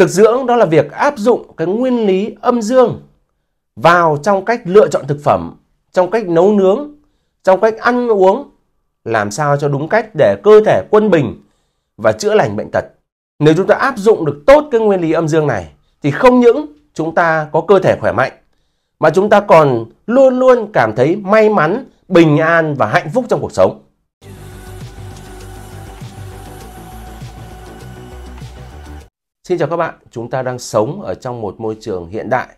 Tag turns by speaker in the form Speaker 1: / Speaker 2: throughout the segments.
Speaker 1: Thực dưỡng đó là việc áp dụng cái nguyên lý âm dương vào trong cách lựa chọn thực phẩm, trong cách nấu nướng, trong cách ăn uống, làm sao cho đúng cách để cơ thể quân bình và chữa lành bệnh tật. Nếu chúng ta áp dụng được tốt cái nguyên lý âm dương này thì không những chúng ta có cơ thể khỏe mạnh mà chúng ta còn luôn luôn cảm thấy may mắn, bình an và hạnh phúc trong cuộc sống. Xin chào các bạn, chúng ta đang sống ở trong một môi trường hiện đại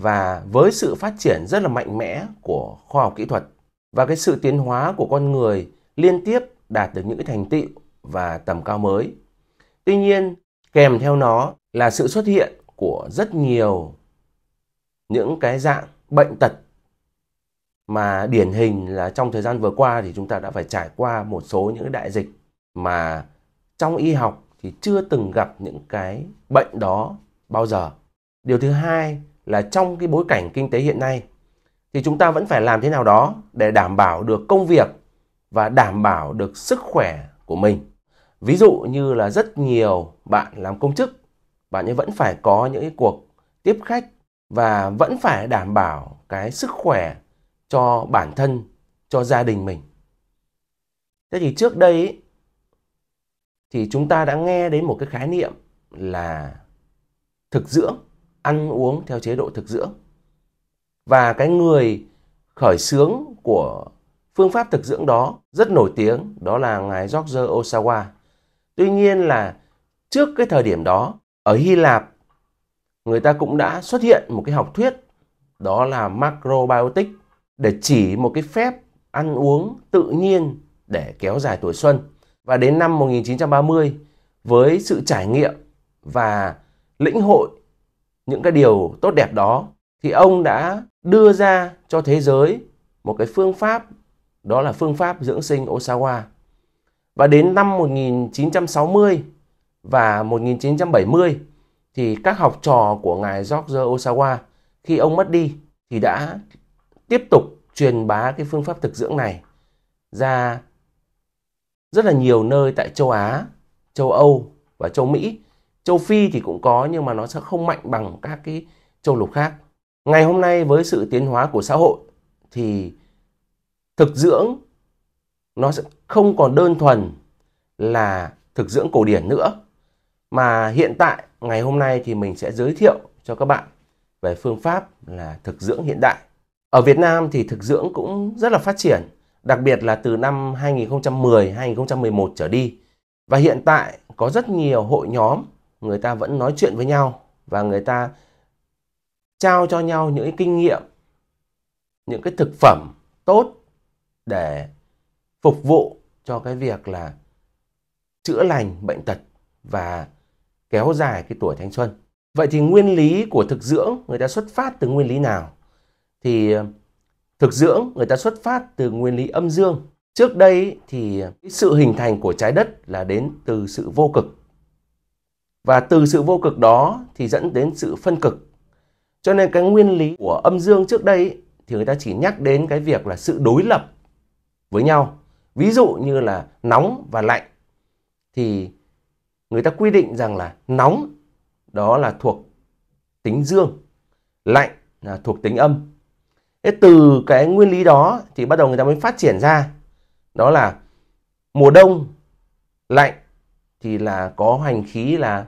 Speaker 1: và với sự phát triển rất là mạnh mẽ của khoa học kỹ thuật và cái sự tiến hóa của con người liên tiếp đạt được những cái thành tựu và tầm cao mới. Tuy nhiên, kèm theo nó là sự xuất hiện của rất nhiều những cái dạng bệnh tật mà điển hình là trong thời gian vừa qua thì chúng ta đã phải trải qua một số những đại dịch mà trong y học thì chưa từng gặp những cái bệnh đó bao giờ. Điều thứ hai là trong cái bối cảnh kinh tế hiện nay thì chúng ta vẫn phải làm thế nào đó để đảm bảo được công việc và đảm bảo được sức khỏe của mình. Ví dụ như là rất nhiều bạn làm công chức, bạn ấy vẫn phải có những cái cuộc tiếp khách và vẫn phải đảm bảo cái sức khỏe cho bản thân, cho gia đình mình. Thế thì trước đây thì chúng ta đã nghe đến một cái khái niệm là thực dưỡng, ăn uống theo chế độ thực dưỡng. Và cái người khởi xướng của phương pháp thực dưỡng đó rất nổi tiếng, đó là ngài George Osawa. Tuy nhiên là trước cái thời điểm đó, ở Hy Lạp, người ta cũng đã xuất hiện một cái học thuyết, đó là macrobiotic, để chỉ một cái phép ăn uống tự nhiên để kéo dài tuổi xuân và đến năm 1930 với sự trải nghiệm và lĩnh hội những cái điều tốt đẹp đó thì ông đã đưa ra cho thế giới một cái phương pháp đó là phương pháp dưỡng sinh Osawa. Và đến năm 1960 và 1970 thì các học trò của ngài George Osawa khi ông mất đi thì đã tiếp tục truyền bá cái phương pháp thực dưỡng này ra rất là nhiều nơi tại châu Á, châu Âu và châu Mỹ. Châu Phi thì cũng có nhưng mà nó sẽ không mạnh bằng các cái châu lục khác. Ngày hôm nay với sự tiến hóa của xã hội thì thực dưỡng nó sẽ không còn đơn thuần là thực dưỡng cổ điển nữa mà hiện tại ngày hôm nay thì mình sẽ giới thiệu cho các bạn về phương pháp là thực dưỡng hiện đại. Ở Việt Nam thì thực dưỡng cũng rất là phát triển đặc biệt là từ năm 2010, 2011 trở đi. Và hiện tại có rất nhiều hội nhóm người ta vẫn nói chuyện với nhau và người ta trao cho nhau những cái kinh nghiệm, những cái thực phẩm tốt để phục vụ cho cái việc là chữa lành bệnh tật và kéo dài cái tuổi thanh xuân. Vậy thì nguyên lý của thực dưỡng người ta xuất phát từ nguyên lý nào? Thì thực dưỡng người ta xuất phát từ nguyên lý âm dương. Trước đây thì sự hình thành của trái đất là đến từ sự vô cực. Và từ sự vô cực đó thì dẫn đến sự phân cực. Cho nên cái nguyên lý của âm dương trước đây thì người ta chỉ nhắc đến cái việc là sự đối lập với nhau. Ví dụ như là nóng và lạnh thì người ta quy định rằng là nóng đó là thuộc tính dương, lạnh là thuộc tính âm Thế từ cái nguyên lý đó thì bắt đầu người ta mới phát triển ra đó là mùa đông lạnh thì là có hành khí là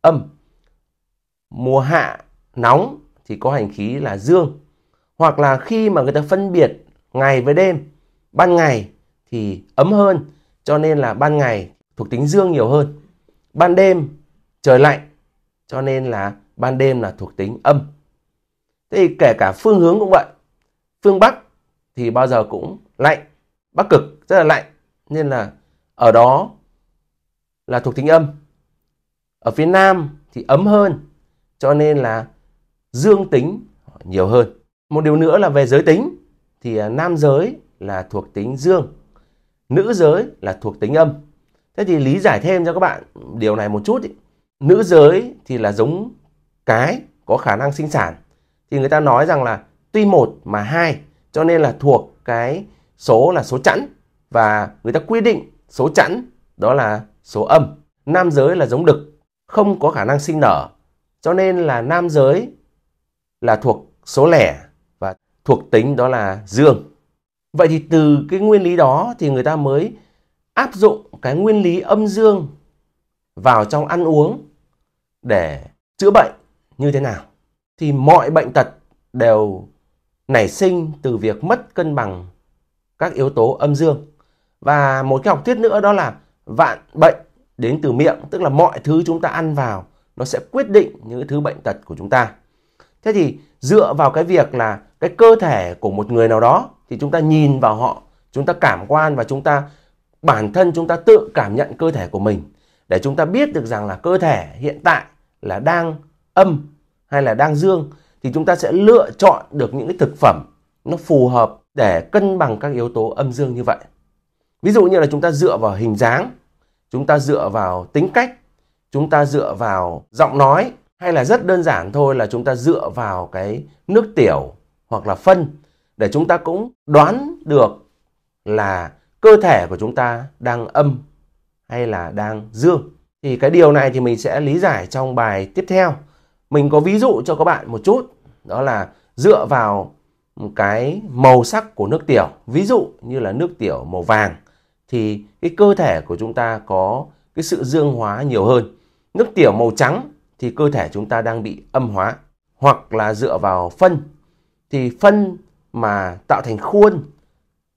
Speaker 1: âm. Mùa hạ nóng thì có hành khí là dương. Hoặc là khi mà người ta phân biệt ngày với đêm, ban ngày thì ấm hơn cho nên là ban ngày thuộc tính dương nhiều hơn. Ban đêm trời lạnh cho nên là ban đêm là thuộc tính âm. Thế thì kể cả phương hướng cũng vậy phương Bắc thì bao giờ cũng lạnh, Bắc cực rất là lạnh. Nên là ở đó là thuộc tính âm. Ở phía Nam thì ấm hơn, cho nên là dương tính nhiều hơn. Một điều nữa là về giới tính thì à, nam giới là thuộc tính dương, nữ giới là thuộc tính âm. Thế thì lý giải thêm cho các bạn điều này một chút. Ý. Nữ giới thì là giống cái có khả năng sinh sản. Thì người ta nói rằng là tuy một mà hai cho nên là thuộc cái số là số chẵn và người ta quy định số chẵn đó là số âm nam giới là giống đực không có khả năng sinh nở cho nên là nam giới là thuộc số lẻ và thuộc tính đó là dương vậy thì từ cái nguyên lý đó thì người ta mới áp dụng cái nguyên lý âm dương vào trong ăn uống để chữa bệnh như thế nào thì mọi bệnh tật đều nảy sinh từ việc mất cân bằng các yếu tố âm dương. Và một cái học thuyết nữa đó là vạn bệnh đến từ miệng, tức là mọi thứ chúng ta ăn vào nó sẽ quyết định những thứ bệnh tật của chúng ta. Thế thì dựa vào cái việc là cái cơ thể của một người nào đó thì chúng ta nhìn vào họ, chúng ta cảm quan và chúng ta bản thân chúng ta tự cảm nhận cơ thể của mình để chúng ta biết được rằng là cơ thể hiện tại là đang âm hay là đang dương thì chúng ta sẽ lựa chọn được những cái thực phẩm nó phù hợp để cân bằng các yếu tố âm dương như vậy. Ví dụ như là chúng ta dựa vào hình dáng, chúng ta dựa vào tính cách, chúng ta dựa vào giọng nói hay là rất đơn giản thôi là chúng ta dựa vào cái nước tiểu hoặc là phân để chúng ta cũng đoán được là cơ thể của chúng ta đang âm hay là đang dương. Thì cái điều này thì mình sẽ lý giải trong bài tiếp theo mình có ví dụ cho các bạn một chút đó là dựa vào cái màu sắc của nước tiểu ví dụ như là nước tiểu màu vàng thì cái cơ thể của chúng ta có cái sự dương hóa nhiều hơn nước tiểu màu trắng thì cơ thể chúng ta đang bị âm hóa hoặc là dựa vào phân thì phân mà tạo thành khuôn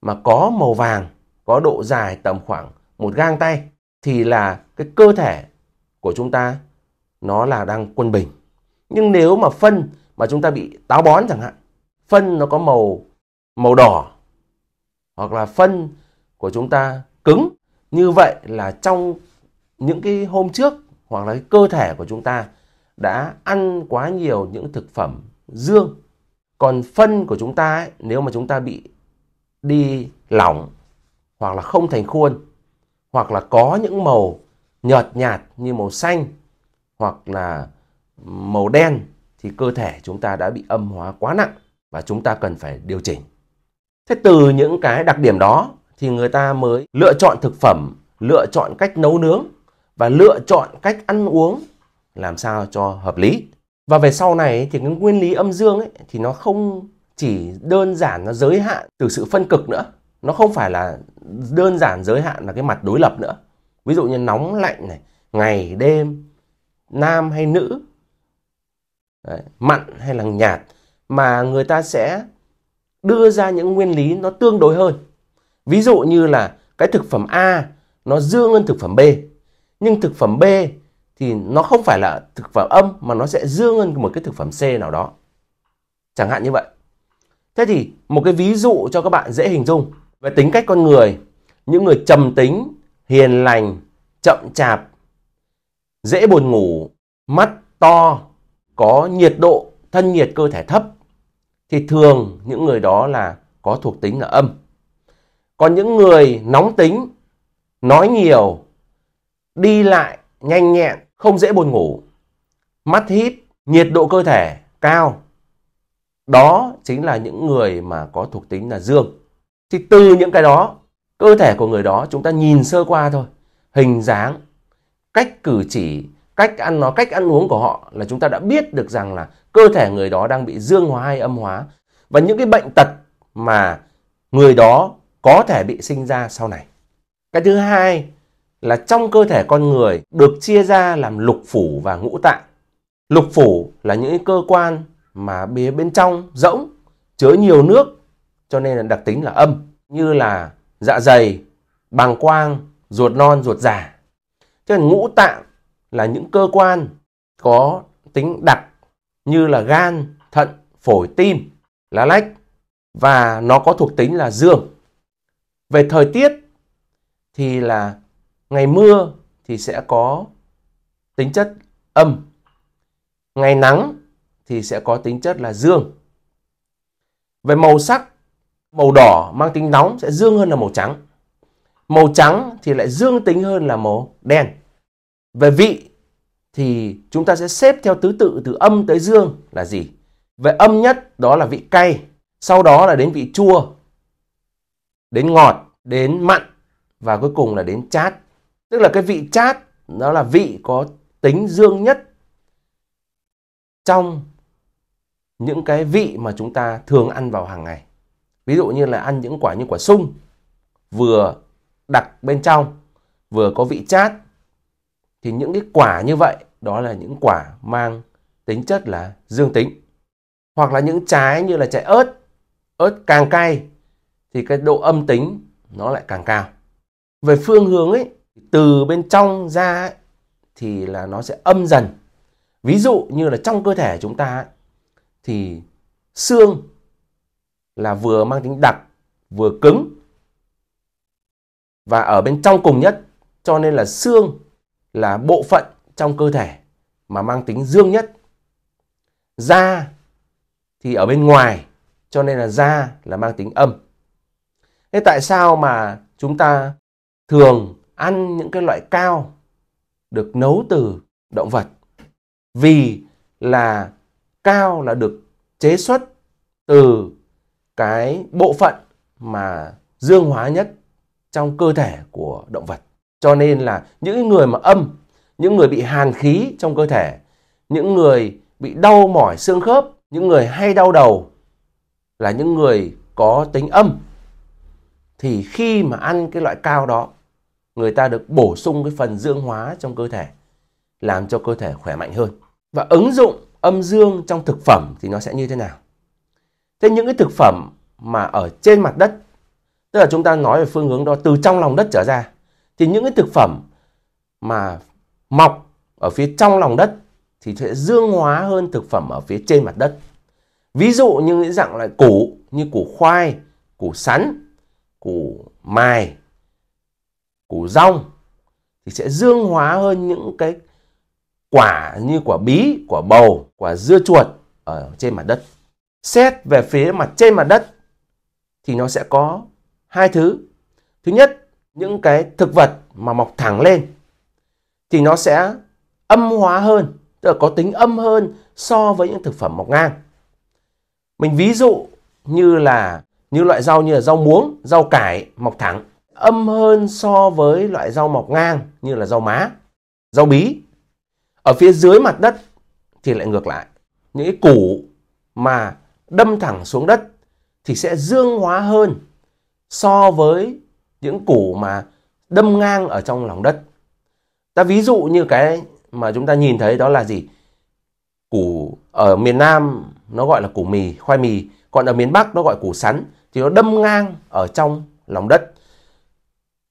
Speaker 1: mà có màu vàng có độ dài tầm khoảng một gang tay thì là cái cơ thể của chúng ta nó là đang quân bình nhưng nếu mà phân mà chúng ta bị táo bón chẳng hạn phân nó có màu màu đỏ hoặc là phân của chúng ta cứng như vậy là trong những cái hôm trước hoặc là cái cơ thể của chúng ta đã ăn quá nhiều những thực phẩm dương còn phân của chúng ta ấy, nếu mà chúng ta bị đi lỏng hoặc là không thành khuôn hoặc là có những màu nhợt nhạt như màu xanh hoặc là màu đen thì cơ thể chúng ta đã bị âm hóa quá nặng và chúng ta cần phải điều chỉnh. Thế từ những cái đặc điểm đó thì người ta mới lựa chọn thực phẩm, lựa chọn cách nấu nướng và lựa chọn cách ăn uống làm sao cho hợp lý. Và về sau này thì cái nguyên lý âm dương ấy thì nó không chỉ đơn giản nó giới hạn từ sự phân cực nữa. Nó không phải là đơn giản giới hạn là cái mặt đối lập nữa. Ví dụ như nóng lạnh này, ngày đêm, nam hay nữ, đấy, mặn hay là nhạt mà người ta sẽ đưa ra những nguyên lý nó tương đối hơn. Ví dụ như là cái thực phẩm A nó dương hơn thực phẩm B. Nhưng thực phẩm B thì nó không phải là thực phẩm âm mà nó sẽ dương hơn một cái thực phẩm C nào đó. Chẳng hạn như vậy. Thế thì một cái ví dụ cho các bạn dễ hình dung về tính cách con người, những người trầm tính, hiền lành, chậm chạp, dễ buồn ngủ, mắt to, có nhiệt độ thân nhiệt cơ thể thấp thì thường những người đó là có thuộc tính là âm. Còn những người nóng tính, nói nhiều, đi lại nhanh nhẹn, không dễ buồn ngủ, mắt hít, nhiệt độ cơ thể cao. Đó chính là những người mà có thuộc tính là dương. Thì từ những cái đó, cơ thể của người đó chúng ta nhìn sơ qua thôi, hình dáng, cách cử chỉ cách ăn nó cách ăn uống của họ là chúng ta đã biết được rằng là cơ thể người đó đang bị dương hóa hay âm hóa và những cái bệnh tật mà người đó có thể bị sinh ra sau này cái thứ hai là trong cơ thể con người được chia ra làm lục phủ và ngũ tạng lục phủ là những cơ quan mà bía bên trong rỗng chứa nhiều nước cho nên là đặc tính là âm như là dạ dày bàng quang ruột non ruột già cho nên ngũ tạng là những cơ quan có tính đặc như là gan, thận, phổi, tim, lá lách và nó có thuộc tính là dương. Về thời tiết thì là ngày mưa thì sẽ có tính chất âm. Ngày nắng thì sẽ có tính chất là dương. Về màu sắc, màu đỏ mang tính nóng sẽ dương hơn là màu trắng. Màu trắng thì lại dương tính hơn là màu đen. Về vị thì chúng ta sẽ xếp theo thứ tự từ âm tới dương là gì? Về âm nhất đó là vị cay, sau đó là đến vị chua, đến ngọt, đến mặn và cuối cùng là đến chát. Tức là cái vị chát đó là vị có tính dương nhất trong những cái vị mà chúng ta thường ăn vào hàng ngày. Ví dụ như là ăn những quả như quả sung vừa đặc bên trong vừa có vị chát thì những cái quả như vậy đó là những quả mang tính chất là dương tính. Hoặc là những trái như là trái ớt, ớt càng cay thì cái độ âm tính nó lại càng cao. Về phương hướng ấy, từ bên trong ra ấy, thì là nó sẽ âm dần. Ví dụ như là trong cơ thể chúng ta ấy, thì xương là vừa mang tính đặc, vừa cứng và ở bên trong cùng nhất cho nên là xương là bộ phận trong cơ thể mà mang tính dương nhất. Da thì ở bên ngoài, cho nên là da là mang tính âm. Thế tại sao mà chúng ta thường ăn những cái loại cao được nấu từ động vật? Vì là cao là được chế xuất từ cái bộ phận mà dương hóa nhất trong cơ thể của động vật. Cho nên là những người mà âm, những người bị hàn khí trong cơ thể, những người bị đau mỏi xương khớp, những người hay đau đầu là những người có tính âm. Thì khi mà ăn cái loại cao đó, người ta được bổ sung cái phần dương hóa trong cơ thể, làm cho cơ thể khỏe mạnh hơn. Và ứng dụng âm dương trong thực phẩm thì nó sẽ như thế nào? Thế những cái thực phẩm mà ở trên mặt đất, tức là chúng ta nói về phương hướng đó từ trong lòng đất trở ra, thì những cái thực phẩm mà mọc ở phía trong lòng đất thì sẽ dương hóa hơn thực phẩm ở phía trên mặt đất. Ví dụ như những dạng loại củ như củ khoai, củ sắn, củ mài, củ rong thì sẽ dương hóa hơn những cái quả như quả bí, quả bầu, quả dưa chuột ở trên mặt đất. Xét về phía mặt trên mặt đất thì nó sẽ có hai thứ. Thứ nhất những cái thực vật mà mọc thẳng lên thì nó sẽ âm hóa hơn, tức là có tính âm hơn so với những thực phẩm mọc ngang. Mình ví dụ như là như loại rau như là rau muống, rau cải mọc thẳng âm hơn so với loại rau mọc ngang như là rau má, rau bí. Ở phía dưới mặt đất thì lại ngược lại. Những cái củ mà đâm thẳng xuống đất thì sẽ dương hóa hơn so với những củ mà đâm ngang ở trong lòng đất. Ta ví dụ như cái mà chúng ta nhìn thấy đó là gì? Củ ở miền Nam nó gọi là củ mì, khoai mì, còn ở miền Bắc nó gọi củ sắn thì nó đâm ngang ở trong lòng đất.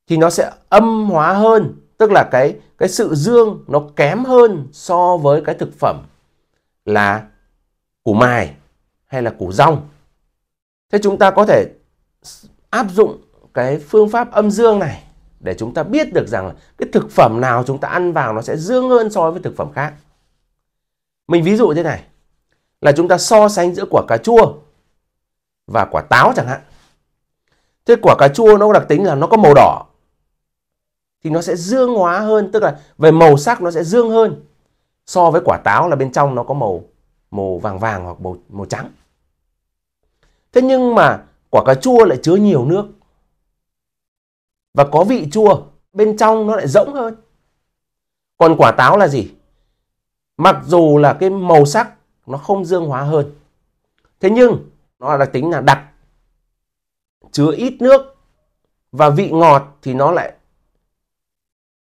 Speaker 1: Thì nó sẽ âm hóa hơn, tức là cái cái sự dương nó kém hơn so với cái thực phẩm là củ mài hay là củ rong. Thế chúng ta có thể áp dụng cái phương pháp âm dương này để chúng ta biết được rằng là cái thực phẩm nào chúng ta ăn vào nó sẽ dương hơn so với thực phẩm khác. Mình ví dụ thế này là chúng ta so sánh giữa quả cà chua và quả táo chẳng hạn. Thế quả cà chua nó có đặc tính là nó có màu đỏ thì nó sẽ dương hóa hơn, tức là về màu sắc nó sẽ dương hơn so với quả táo là bên trong nó có màu màu vàng vàng hoặc màu màu trắng. Thế nhưng mà quả cà chua lại chứa nhiều nước và có vị chua, bên trong nó lại rỗng hơn. Còn quả táo là gì? Mặc dù là cái màu sắc nó không dương hóa hơn. Thế nhưng nó là tính là đặc, chứa ít nước và vị ngọt thì nó lại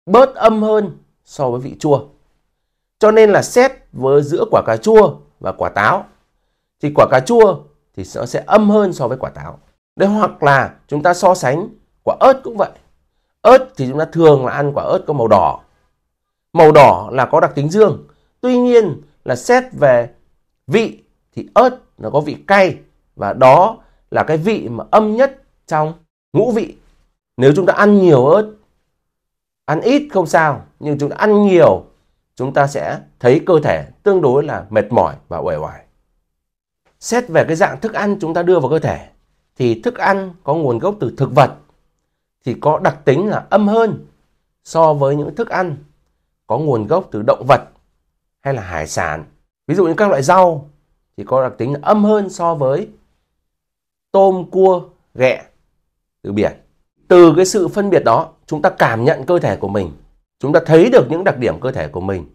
Speaker 1: bớt âm hơn so với vị chua. Cho nên là xét với giữa quả cà chua và quả táo thì quả cà chua thì nó sẽ âm hơn so với quả táo. Đấy hoặc là chúng ta so sánh quả ớt cũng vậy ớt thì chúng ta thường là ăn quả ớt có màu đỏ màu đỏ là có đặc tính dương tuy nhiên là xét về vị thì ớt nó có vị cay và đó là cái vị mà âm nhất trong ngũ vị nếu chúng ta ăn nhiều ớt ăn ít không sao nhưng chúng ta ăn nhiều chúng ta sẽ thấy cơ thể tương đối là mệt mỏi và uể oải xét về cái dạng thức ăn chúng ta đưa vào cơ thể thì thức ăn có nguồn gốc từ thực vật thì có đặc tính là âm hơn so với những thức ăn có nguồn gốc từ động vật hay là hải sản. Ví dụ như các loại rau thì có đặc tính là âm hơn so với tôm, cua, ghẹ từ biển. Từ cái sự phân biệt đó, chúng ta cảm nhận cơ thể của mình, chúng ta thấy được những đặc điểm cơ thể của mình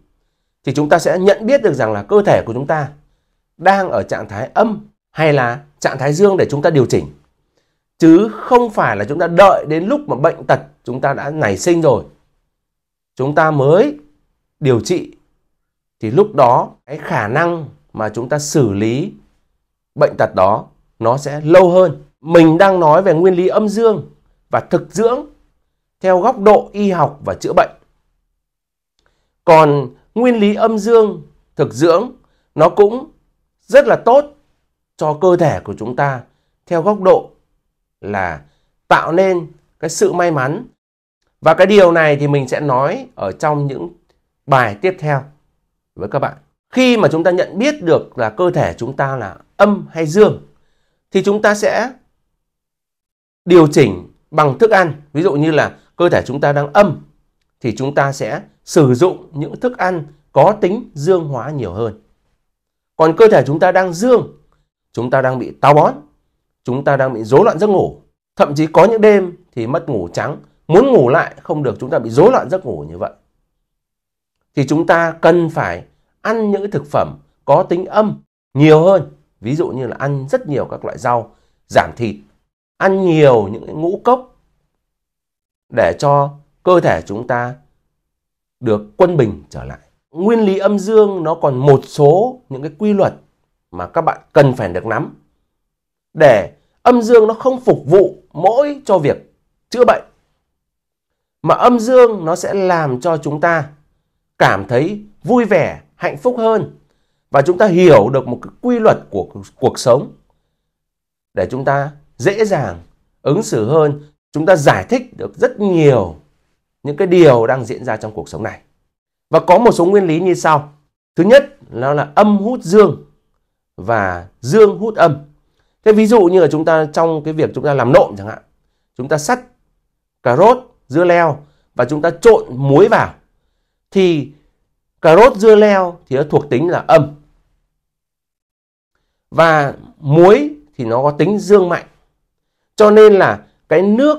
Speaker 1: thì chúng ta sẽ nhận biết được rằng là cơ thể của chúng ta đang ở trạng thái âm hay là trạng thái dương để chúng ta điều chỉnh chứ không phải là chúng ta đợi đến lúc mà bệnh tật chúng ta đã nảy sinh rồi chúng ta mới điều trị thì lúc đó cái khả năng mà chúng ta xử lý bệnh tật đó nó sẽ lâu hơn mình đang nói về nguyên lý âm dương và thực dưỡng theo góc độ y học và chữa bệnh còn nguyên lý âm dương thực dưỡng nó cũng rất là tốt cho cơ thể của chúng ta theo góc độ là tạo nên cái sự may mắn. Và cái điều này thì mình sẽ nói ở trong những bài tiếp theo với các bạn. Khi mà chúng ta nhận biết được là cơ thể chúng ta là âm hay dương thì chúng ta sẽ điều chỉnh bằng thức ăn. Ví dụ như là cơ thể chúng ta đang âm thì chúng ta sẽ sử dụng những thức ăn có tính dương hóa nhiều hơn. Còn cơ thể chúng ta đang dương, chúng ta đang bị táo bón chúng ta đang bị rối loạn giấc ngủ. Thậm chí có những đêm thì mất ngủ trắng, muốn ngủ lại không được chúng ta bị rối loạn giấc ngủ như vậy. Thì chúng ta cần phải ăn những thực phẩm có tính âm nhiều hơn. Ví dụ như là ăn rất nhiều các loại rau, giảm thịt, ăn nhiều những ngũ cốc để cho cơ thể chúng ta được quân bình trở lại. Nguyên lý âm dương nó còn một số những cái quy luật mà các bạn cần phải được nắm để âm dương nó không phục vụ mỗi cho việc chữa bệnh mà âm dương nó sẽ làm cho chúng ta cảm thấy vui vẻ, hạnh phúc hơn và chúng ta hiểu được một cái quy luật của cuộc sống để chúng ta dễ dàng ứng xử hơn, chúng ta giải thích được rất nhiều những cái điều đang diễn ra trong cuộc sống này. Và có một số nguyên lý như sau. Thứ nhất, nó là âm hút dương và dương hút âm thế ví dụ như là chúng ta trong cái việc chúng ta làm nộm chẳng hạn chúng ta sắt cà rốt dưa leo và chúng ta trộn muối vào thì cà rốt dưa leo thì nó thuộc tính là âm và muối thì nó có tính dương mạnh cho nên là cái nước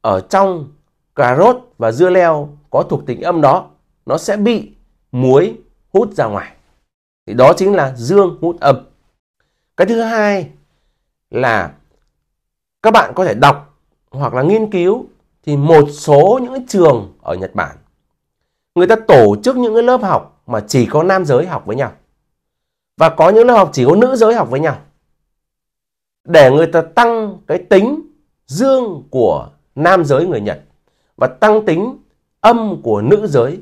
Speaker 1: ở trong cà rốt và dưa leo có thuộc tính âm đó nó sẽ bị muối hút ra ngoài thì đó chính là dương hút âm cái thứ hai là các bạn có thể đọc hoặc là nghiên cứu thì một số những trường ở Nhật Bản người ta tổ chức những cái lớp học mà chỉ có nam giới học với nhau và có những lớp học chỉ có nữ giới học với nhau để người ta tăng cái tính dương của nam giới người Nhật và tăng tính âm của nữ giới.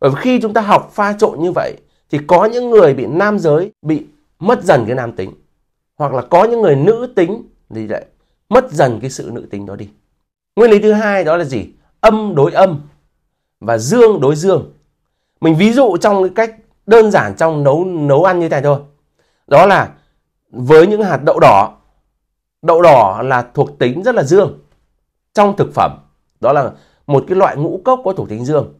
Speaker 1: Bởi vì khi chúng ta học pha trộn như vậy thì có những người bị nam giới bị mất dần cái nam tính hoặc là có những người nữ tính thì lại mất dần cái sự nữ tính đó đi nguyên lý thứ hai đó là gì âm đối âm và dương đối dương mình ví dụ trong cái cách đơn giản trong nấu nấu ăn như thế này thôi đó là với những hạt đậu đỏ đậu đỏ là thuộc tính rất là dương trong thực phẩm đó là một cái loại ngũ cốc có thuộc tính dương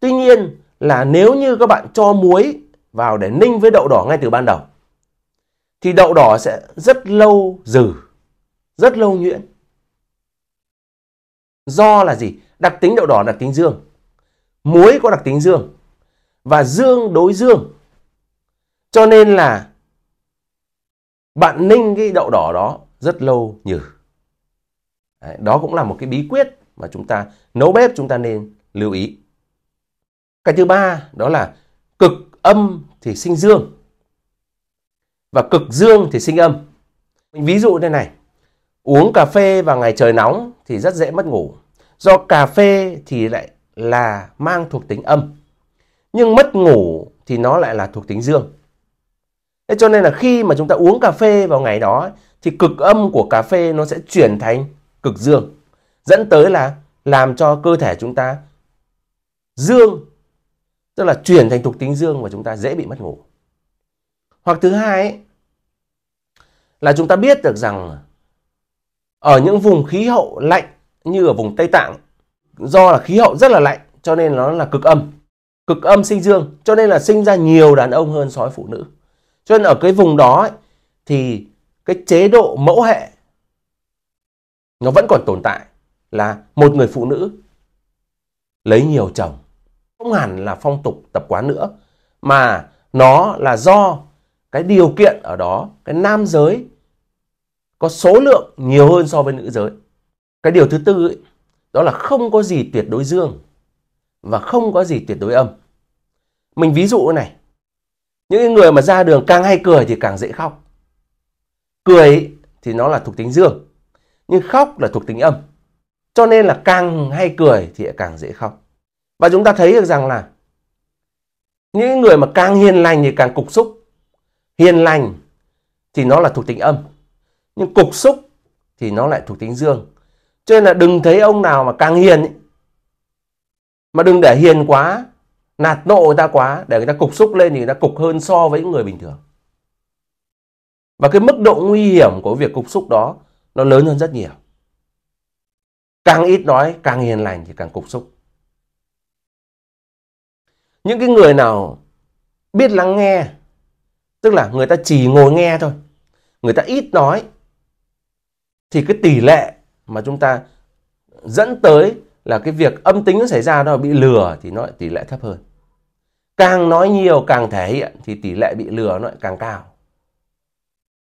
Speaker 1: tuy nhiên là nếu như các bạn cho muối vào để ninh với đậu đỏ ngay từ ban đầu thì đậu đỏ sẽ rất lâu dừ, rất lâu nhuyễn. Do là gì? Đặc tính đậu đỏ là đặc tính dương. Muối có đặc tính dương và dương đối dương. Cho nên là bạn ninh cái đậu đỏ đó rất lâu nhừ. Đấy, đó cũng là một cái bí quyết mà chúng ta nấu bếp chúng ta nên lưu ý. Cái thứ ba đó là cực âm thì sinh dương và cực dương thì sinh âm. Mình ví dụ thế này, uống cà phê vào ngày trời nóng thì rất dễ mất ngủ. Do cà phê thì lại là mang thuộc tính âm. Nhưng mất ngủ thì nó lại là thuộc tính dương. Thế cho nên là khi mà chúng ta uống cà phê vào ngày đó thì cực âm của cà phê nó sẽ chuyển thành cực dương. Dẫn tới là làm cho cơ thể chúng ta dương, tức là chuyển thành thuộc tính dương và chúng ta dễ bị mất ngủ. Hoặc thứ hai ấy, là chúng ta biết được rằng ở những vùng khí hậu lạnh như ở vùng Tây Tạng do là khí hậu rất là lạnh cho nên nó là cực âm. Cực âm sinh dương cho nên là sinh ra nhiều đàn ông hơn so phụ nữ. Cho nên ở cái vùng đó ấy, thì cái chế độ mẫu hệ nó vẫn còn tồn tại là một người phụ nữ lấy nhiều chồng không hẳn là phong tục tập quán nữa mà nó là do cái điều kiện ở đó cái nam giới có số lượng nhiều hơn so với nữ giới cái điều thứ tư ấy, đó là không có gì tuyệt đối dương và không có gì tuyệt đối âm mình ví dụ này những người mà ra đường càng hay cười thì càng dễ khóc cười thì nó là thuộc tính dương nhưng khóc là thuộc tính âm cho nên là càng hay cười thì càng dễ khóc và chúng ta thấy được rằng là những người mà càng hiền lành thì càng cục xúc hiền lành thì nó là thuộc tính âm nhưng cục xúc thì nó lại thuộc tính dương cho nên là đừng thấy ông nào mà càng hiền ấy, mà đừng để hiền quá nạt nộ người ta quá để người ta cục xúc lên thì người ta cục hơn so với những người bình thường và cái mức độ nguy hiểm của việc cục xúc đó nó lớn hơn rất nhiều càng ít nói càng hiền lành thì càng cục xúc những cái người nào biết lắng nghe tức là người ta chỉ ngồi nghe thôi người ta ít nói thì cái tỷ lệ mà chúng ta dẫn tới là cái việc âm tính nó xảy ra đó bị lừa thì nó lại tỷ lệ thấp hơn càng nói nhiều càng thể hiện thì tỷ lệ bị lừa nó lại càng cao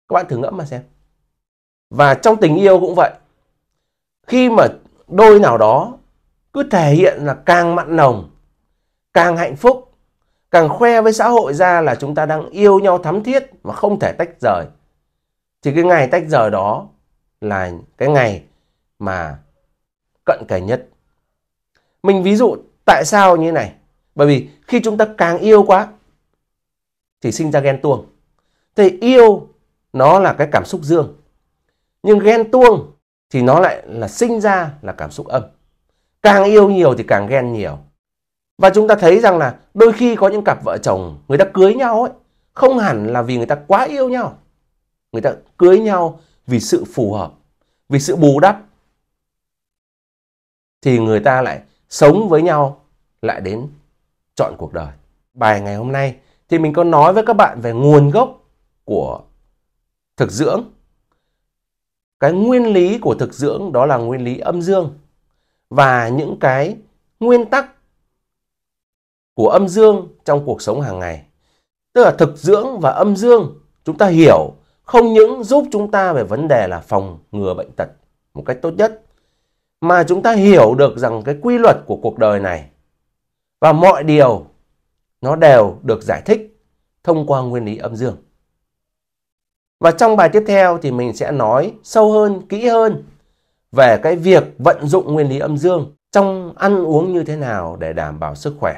Speaker 1: các bạn thử ngẫm mà xem và trong tình yêu cũng vậy khi mà đôi nào đó cứ thể hiện là càng mặn nồng càng hạnh phúc càng khoe với xã hội ra là chúng ta đang yêu nhau thắm thiết mà không thể tách rời. Thì cái ngày tách rời đó là cái ngày mà cận kề nhất. Mình ví dụ tại sao như này? Bởi vì khi chúng ta càng yêu quá thì sinh ra ghen tuông. Thì yêu nó là cái cảm xúc dương. Nhưng ghen tuông thì nó lại là sinh ra là cảm xúc âm. Càng yêu nhiều thì càng ghen nhiều. Và chúng ta thấy rằng là đôi khi có những cặp vợ chồng người ta cưới nhau ấy, không hẳn là vì người ta quá yêu nhau. Người ta cưới nhau vì sự phù hợp, vì sự bù đắp. Thì người ta lại sống với nhau, lại đến chọn cuộc đời. Bài ngày hôm nay thì mình có nói với các bạn về nguồn gốc của thực dưỡng. Cái nguyên lý của thực dưỡng đó là nguyên lý âm dương và những cái nguyên tắc của âm dương trong cuộc sống hàng ngày. Tức là thực dưỡng và âm dương chúng ta hiểu không những giúp chúng ta về vấn đề là phòng ngừa bệnh tật một cách tốt nhất mà chúng ta hiểu được rằng cái quy luật của cuộc đời này và mọi điều nó đều được giải thích thông qua nguyên lý âm dương. Và trong bài tiếp theo thì mình sẽ nói sâu hơn, kỹ hơn về cái việc vận dụng nguyên lý âm dương trong ăn uống như thế nào để đảm bảo sức khỏe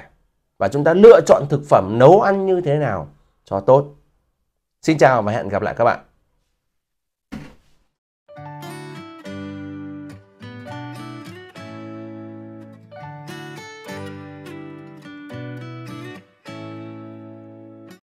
Speaker 1: và chúng ta lựa chọn thực phẩm nấu ăn như thế nào cho tốt. Xin chào và hẹn gặp lại các bạn.